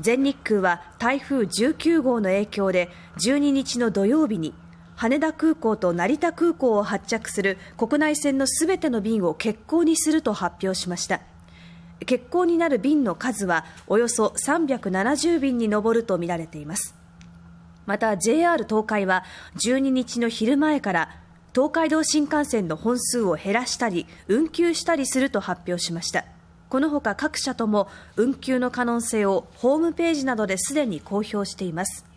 全日空は台風19号の影響で12日の土曜日に羽田空港と成田空港を発着する国内線のすべての便を欠航にすると発表しました欠航になる便の数はおよそ370便に上るとみられていますまた JR 東海は12日の昼前から東海道新幹線の本数を減らしたり運休したりすると発表しましたこのほか各社とも運休の可能性をホームページなどですでに公表しています。